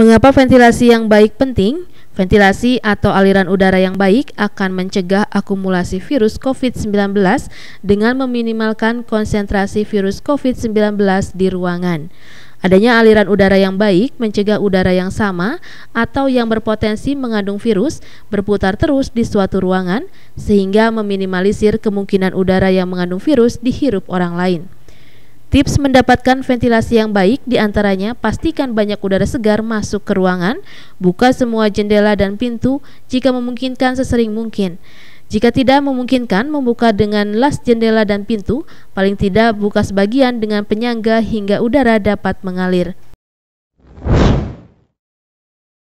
Mengapa ventilasi yang baik penting? Ventilasi atau aliran udara yang baik akan mencegah akumulasi virus COVID-19 dengan meminimalkan konsentrasi virus COVID-19 di ruangan. Adanya aliran udara yang baik mencegah udara yang sama atau yang berpotensi mengandung virus berputar terus di suatu ruangan, sehingga meminimalisir kemungkinan udara yang mengandung virus dihirup orang lain. Tips mendapatkan ventilasi yang baik diantaranya pastikan banyak udara segar masuk ke ruangan, buka semua jendela dan pintu jika memungkinkan sesering mungkin. Jika tidak memungkinkan, membuka dengan las jendela dan pintu, paling tidak buka sebagian dengan penyangga hingga udara dapat mengalir.